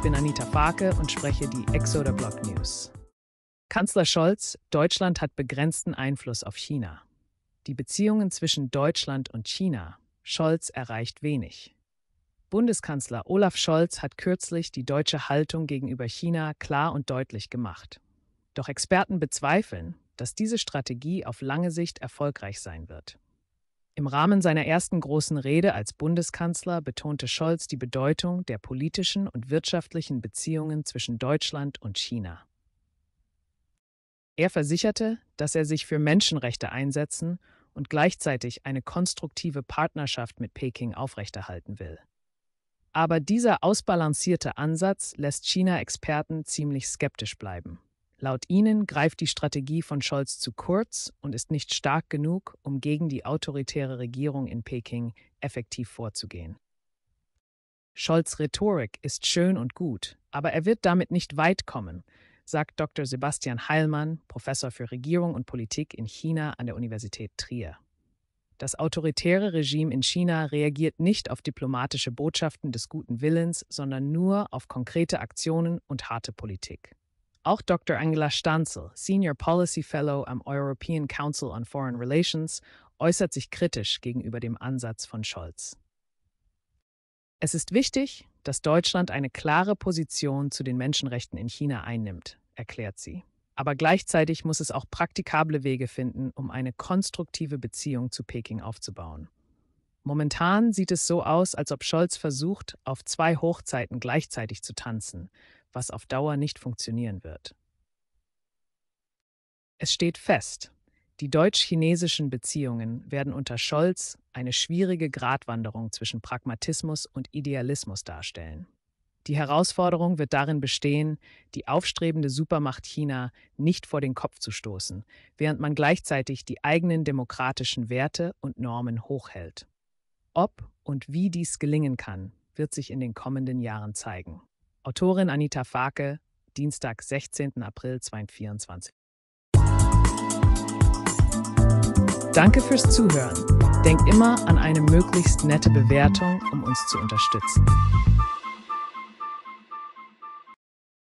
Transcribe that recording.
Ich bin Anita Farke und spreche die Exoder Block News. Kanzler Scholz, Deutschland hat begrenzten Einfluss auf China. Die Beziehungen zwischen Deutschland und China. Scholz erreicht wenig. Bundeskanzler Olaf Scholz hat kürzlich die deutsche Haltung gegenüber China klar und deutlich gemacht. Doch Experten bezweifeln, dass diese Strategie auf lange Sicht erfolgreich sein wird. Im Rahmen seiner ersten großen Rede als Bundeskanzler betonte Scholz die Bedeutung der politischen und wirtschaftlichen Beziehungen zwischen Deutschland und China. Er versicherte, dass er sich für Menschenrechte einsetzen und gleichzeitig eine konstruktive Partnerschaft mit Peking aufrechterhalten will. Aber dieser ausbalancierte Ansatz lässt China-Experten ziemlich skeptisch bleiben. Laut ihnen greift die Strategie von Scholz zu kurz und ist nicht stark genug, um gegen die autoritäre Regierung in Peking effektiv vorzugehen. Scholz' Rhetorik ist schön und gut, aber er wird damit nicht weit kommen, sagt Dr. Sebastian Heilmann, Professor für Regierung und Politik in China an der Universität Trier. Das autoritäre Regime in China reagiert nicht auf diplomatische Botschaften des guten Willens, sondern nur auf konkrete Aktionen und harte Politik. Auch Dr. Angela Stanzel, Senior Policy Fellow am European Council on Foreign Relations, äußert sich kritisch gegenüber dem Ansatz von Scholz. Es ist wichtig, dass Deutschland eine klare Position zu den Menschenrechten in China einnimmt, erklärt sie. Aber gleichzeitig muss es auch praktikable Wege finden, um eine konstruktive Beziehung zu Peking aufzubauen. Momentan sieht es so aus, als ob Scholz versucht, auf zwei Hochzeiten gleichzeitig zu tanzen, was auf Dauer nicht funktionieren wird. Es steht fest, die deutsch-chinesischen Beziehungen werden unter Scholz eine schwierige Gratwanderung zwischen Pragmatismus und Idealismus darstellen. Die Herausforderung wird darin bestehen, die aufstrebende Supermacht China nicht vor den Kopf zu stoßen, während man gleichzeitig die eigenen demokratischen Werte und Normen hochhält. Ob und wie dies gelingen kann, wird sich in den kommenden Jahren zeigen. Autorin Anita Farke, Dienstag, 16. April 2024. Danke fürs Zuhören. Denkt immer an eine möglichst nette Bewertung, um uns zu unterstützen.